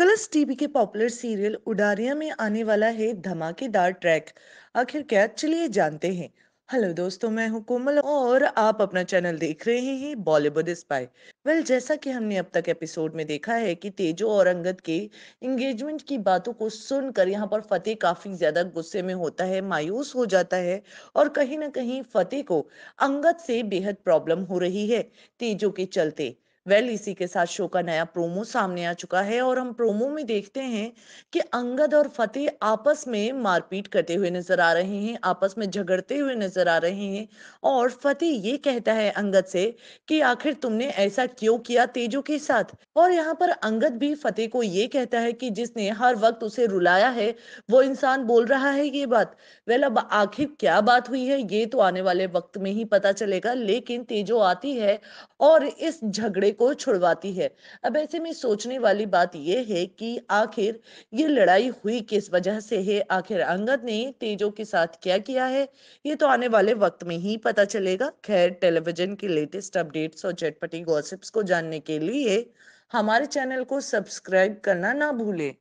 colours TV के popular serial Udaariyaan में आने वाला है धमाकेदार ट्रैक आखिर क्या चलिए जानते हैं हेलो दोस्तों मैं हूं कोमल और आप अपना चैनल देख रहे हैं बॉलीवुड स्पाई वेल जैसा कि हमने अब तक एपिसोड में देखा है कि तेजो और अंगद के इंगेजमेंट की बातों को सुनकर यहां पर फतेह काफी ज्यादा गुस्से में होता है मायूस हो जाता है और कहीं ना कहीं फतेह को अंगद से बेहद प्रॉब्लम हो रही है तेजो के चलते वेल well, इसी के साथ शो का नया प्रोमो सामने आ चुका है और हम प्रोमो में देखते हैं कि अंगद और फतेह आपस में मारपीट करते हुए नजर आ रहे हैं आपस में झगड़ते हुए नजर आ रहे हैं और फतेह ये कहता है अंगद से कि आखिर तुमने ऐसा क्यों किया तेजो के साथ और यहाँ पर अंगद भी फतेह को ये कहता है कि जिसने हर वक्त उसे रुलाया है वो इंसान बोल रहा है ये बात वेल अब आखिर क्या बात हुई है ये तो आने वाले वक्त में ही पता चलेगा लेकिन तेजो आती है और इस झगड़े घोड़े को छुड़वाती है अब ऐसे में सोचने वाली बात यह है कि आखिर ये लड़ाई हुई किस वजह से है आखिर अंगद ने तेजो के साथ क्या किया है ये तो आने वाले वक्त में ही पता चलेगा खैर टेलीविजन के लेटेस्ट अपडेट्स और चटपटी गॉसिप्स को जानने के लिए हमारे चैनल को सब्सक्राइब करना ना भूलें